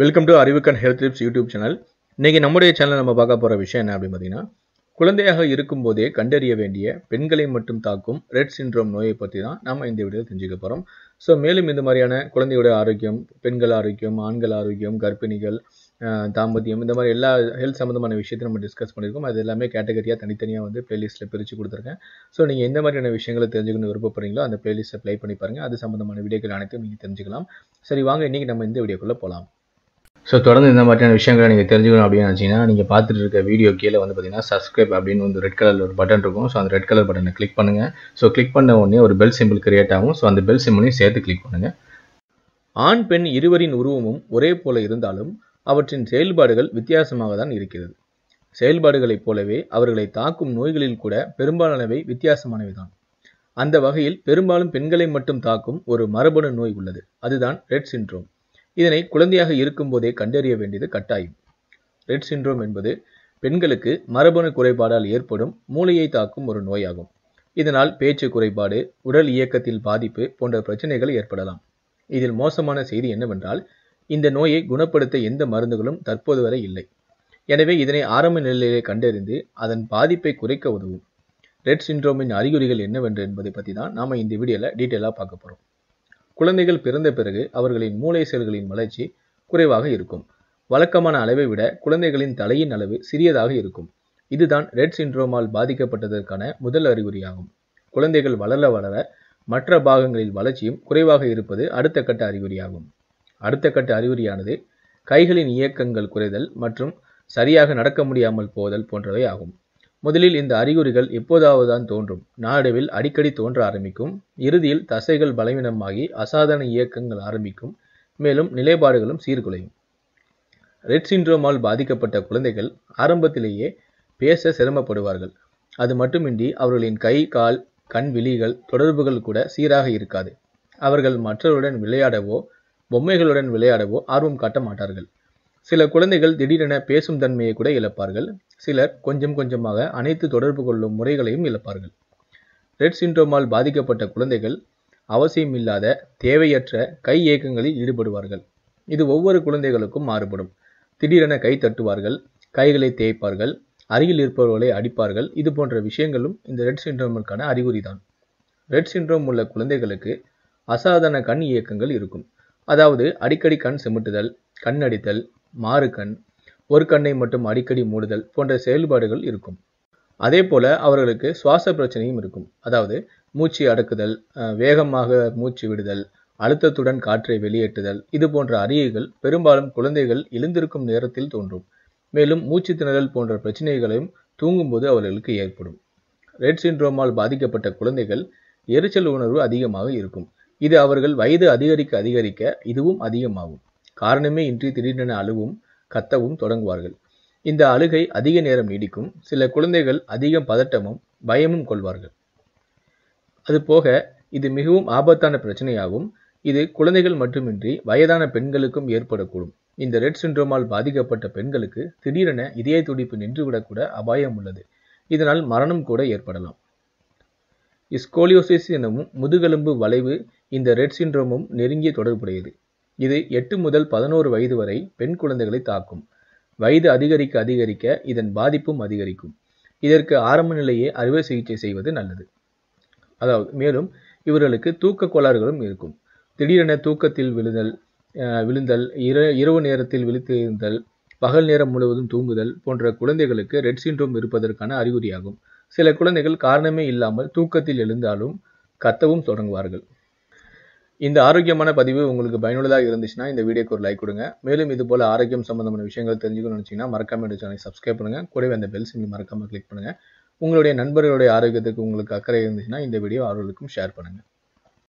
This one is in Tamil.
welcome to Arivukkan health tips YouTube channel இன்னைக்கு நம்முடைய சேனலில் நம்ம பார்க்க போகிற விஷயம் என்ன அப்படின்னு பார்த்தீங்கன்னா குழந்தையாக இருக்கும்போதே கண்டறிய வேண்டிய பெண்களை மட்டும் தாக்கும் ரெட் சின்ட்ரோம் நோயை பற்றி தான் நம்ம இந்த வீடியோ தெரிஞ்சுக்க போகிறோம் ஸோ மேலும் இந்த மாதிரியான குழந்தையுடைய ஆரோக்கியம் பெண்கள் ஆரோக்கியம் ஆண்கள் ஆரோக்கியம் கர்ப்பிணிகள் தாம்பத்தியம் இந்த மாதிரி எல்லா ஹெல்த் சம்மந்தமான விஷயத்தை நம்ம டிஸ்கஸ் பண்ணியிருக்கோம் அது எல்லாமே கேட்டகரியாக தனித்தனியாக வந்து பிளேலிஸ்ட்டில் பிரித்து கொடுத்துருக்கேன் ஸோ நீங்கள் எந்த மாதிரியான விஷயங்களை தெரிஞ்சுக்கணும் விருப்பப்படுறீங்களோ அந்த பிளேலிஸ்ட்டை ப்ளே பண்ணி பாருங்கள் அது சம்மந்தமான வீடியோக்கள் அனைத்தும் நீங்கள் தெரிஞ்சுக்கலாம் சரி வாங்க இன்றைக்கி நம்ம இந்த வீடியோக்குள்ளே போகலாம் ஸோ தொடர்ந்து இந்த மாதிரியான விஷயங்களை நீங்கள் தெரிஞ்சுக்கணும் அப்படின்னு நினச்சிங்கன்னா நீங்கள் பார்த்துட்டு இருக்க வீடியோ கீழே வந்து பார்த்தீங்கன்னா சப்ஸ்கிரைப் அப்படின்னு வந்து ரெட் கலர் ஒரு பட்டன் இருக்கும் ஸோ அந்த ரெட் கலர் பட்டனை கிளிக் பண்ணுங்கள் ஸோ கிளிக் பண்ண உடனே ஒரு பெல் சிம்பிள் கிரியேட் ஆகும் ஸோ அந்த பெல் சிம்பிளையும் சேர்த்து கிளிக் பண்ணுங்கள் ஆண் பெண் இருவரின் உருவமும் ஒரே போல இருந்தாலும் அவற்றின் செயல்பாடுகள் வித்தியாசமாக தான் இருக்கிறது செயல்பாடுகளைப் போலவே அவர்களை தாக்கும் நோய்களில் கூட பெரும்பாலானவை வித்தியாசமானவை தான் அந்த வகையில் பெரும்பாலும் பெண்களை மட்டும் தாக்கும் ஒரு மரபணு நோய் உள்ளது அதுதான் ரெட் சின்ட்ரோம் இதனை குழந்தையாக இருக்கும்போதே கண்டறிய வேண்டியது கட்டாயம் ரெட் சின்ரோம் என்பது பெண்களுக்கு மரபணு குறைபாடால் ஏற்படும் மூளையை தாக்கும் ஒரு நோயாகும் இதனால் பேச்சு குறைபாடு உடல் இயக்கத்தில் பாதிப்பு போன்ற பிரச்சனைகள் ஏற்படலாம் இதில் மோசமான செய்தி என்னவென்றால் இந்த நோயை குணப்படுத்த எந்த மருந்துகளும் தற்போது வரை இல்லை எனவே இதனை ஆரம்ப நிலையிலே கண்டறிந்து அதன் பாதிப்பை குறைக்க உதவும் ரெட் சின்ரோமின் அறிகுறிகள் என்னவென்று என்பதை பற்றி தான் நாம் இந்த வீடியோவில் டீட்டெயிலாக பார்க்க போகிறோம் குழந்தைகள் பிறந்த பிறகு அவர்களின் மூளை செல்களின் வளர்ச்சி குறைவாக இருக்கும் வழக்கமான அளவை விட குழந்தைகளின் தலையின் அளவு சிறியதாக இருக்கும் இதுதான் ரெட் சின்ட்ரோமால் பாதிக்கப்பட்டதற்கான முதல் அறிகுறியாகும் குழந்தைகள் வளர வளர மற்ற பாகங்களில் வளர்ச்சியும் குறைவாக இருப்பது அடுத்த கட்ட அறிகுறியாகும் அடுத்த கட்ட அறிகுறியானது கைகளின் இயக்கங்கள் குறைதல் மற்றும் சரியாக நடக்க முடியாமல் போதல் போன்றவை ஆகும் முதலில் இந்த அறிகுறிகள் எப்போதாவதுதான் தோன்றும் நாடுவில் அடிக்கடி தோன்ற ஆரம்பிக்கும் இறுதியில் தசைகள் பலவீனமாகி அசாதாரண இயக்கங்கள் ஆரம்பிக்கும் மேலும் நிலைப்பாடுகளும் சீர்குலையும் ரெட் சிண்ட்ரோமால் பாதிக்கப்பட்ட குழந்தைகள் ஆரம்பத்திலேயே பேச சிரமப்படுவார்கள் அது மட்டுமின்றி அவர்களின் கை கால் கண் விழிகள் தொடர்புகள் கூட சீராக இருக்காது அவர்கள் மற்றவருடன் விளையாடவோ பொம்மைகளுடன் விளையாடவோ ஆர்வம் காட்ட மாட்டார்கள் சில குழந்தைகள் திடீரென பேசும் தன்மையை கூட இழப்பார்கள் சிலர் கொஞ்சம் கொஞ்சமாக அனைத்து தொடர்பு கொள்ளும் முறைகளையும் இழப்பார்கள் ரெட் சிண்ட்ரோமால் பாதிக்கப்பட்ட குழந்தைகள் அவசியமில்லாத தேவையற்ற கை இயக்கங்களில் ஈடுபடுவார்கள் இது ஒவ்வொரு குழந்தைகளுக்கும் மாறுபடும் திடீரென கை தட்டுவார்கள் கைகளை தேய்ப்பார்கள் அருகில் இருப்பவர்களை அடிப்பார்கள் இது போன்ற விஷயங்களும் இந்த ரெட் சிண்ட்ரோமிற்கான அறிகுறி தான் ரெட் சிண்ட்ரோம் உள்ள குழந்தைகளுக்கு அசாதாரண கண் இயக்கங்கள் இருக்கும் அதாவது அடிக்கடி கண் சிமிட்டுதல் கண்ணடித்தல் மாறு கண் ஒரு கண்ணை மட்டும் அடிக்கடி மூடுதல் போன்ற செயல்பாடுகள் இருக்கும் அதே போல அவர்களுக்கு சுவாச பிரச்சனையும் இருக்கும் அதாவது மூச்சு அடக்குதல் வேகமாக மூச்சு விடுதல் அழுத்தத்துடன் காற்றை வெளியேற்றுதல் இது போன்ற அறிகைகள் பெரும்பாலும் குழந்தைகள் எழுந்திருக்கும் நேரத்தில் தோன்றும் மேலும் மூச்சு திணறல் போன்ற பிரச்சனைகளையும் தூங்கும்போது அவர்களுக்கு ஏற்படும் ரெட் சின்ட்ரோமால் பாதிக்கப்பட்ட குழந்தைகள் எரிச்சல் உணர்வு அதிகமாக இருக்கும் இது அவர்கள் வயது அதிகரிக்க அதிகரிக்க இதுவும் அதிகமாகும் காரணமே இன்றி திடீரென அழுவும் கத்தவும் தொடங்குவார்கள் இந்த அழுகை அதிக நேரம் நீடிக்கும் சில குழந்தைகள் அதிகம் பதட்டமும் பயமும் கொள்வார்கள் அதுபோக இது மிகவும் ஆபத்தான பிரச்சனையாகும் இது குழந்தைகள் மட்டுமின்றி வயதான பெண்களுக்கும் ஏற்படக்கூடும் இந்த ரெட் சின்ரோமால் பாதிக்கப்பட்ட பெண்களுக்கு திடீரென இதய துடிப்பு நின்றுவிடக்கூட அபாயம் உள்ளது இதனால் மரணம் கூட ஏற்படலாம் இஸ்கோலியோசிஸ் எனவும் முதுகெலும்பு வளைவு இந்த ரெட் சின்ரோமும் நெருங்கிய தொடர்புடையது இது எட்டு முதல் பதினோரு வயது வரை பெண் குழந்தைகளை தாக்கும் வயது அதிகரிக்க அதிகரிக்க இதன் பாதிப்பும் அதிகரிக்கும் இதற்கு ஆரம்ப நிலையே அறுவை சிகிச்சை செய்வது நல்லது அதாவது மேலும் இவர்களுக்கு தூக்க கோளாறுகளும் இருக்கும் திடீரென தூக்கத்தில் விழுதல் விழுந்தல் இர இரவு நேரத்தில் விழித்து இருந்தல் பகல் நேரம் முழுவதும் தூங்குதல் போன்ற குழந்தைகளுக்கு ரெட் சின்ரோம் இருப்பதற்கான அறிகுறியாகும் சில குழந்தைகள் காரணமே இல்லாமல் தூக்கத்தில் எழுந்தாலும் கத்தவும் தொடங்குவார்கள் இந்த ஆரோக்கியமான பதிவு உங்களுக்கு பயனுள்ளதாக இருந்துச்சுன்னா இந்த வீடியோக்கு ஒரு லைக் கொடுங்க மேலும் இது போல் ஆரோக்கியம் சம்பந்தமான விஷயங்கள் தெரிஞ்சுக்கணும்னு நினச்சிங்கன்னா மறக்காம இந்த சேனலை சப்ஸ்கிரைப் பண்ணுங்கள் கூடவே அந்த பெல் சிம்லி மறக்காமல் கிளிக் பண்ணுங்கள் உங்களுடைய நண்பர்களுடைய ஆரோக்கியத்துக்கு உங்களுக்கு அக்கறை இருந்துச்சுன்னா இந்த வீடியோ அவர்களுக்கும் ஷேர் பண்ணுங்கள்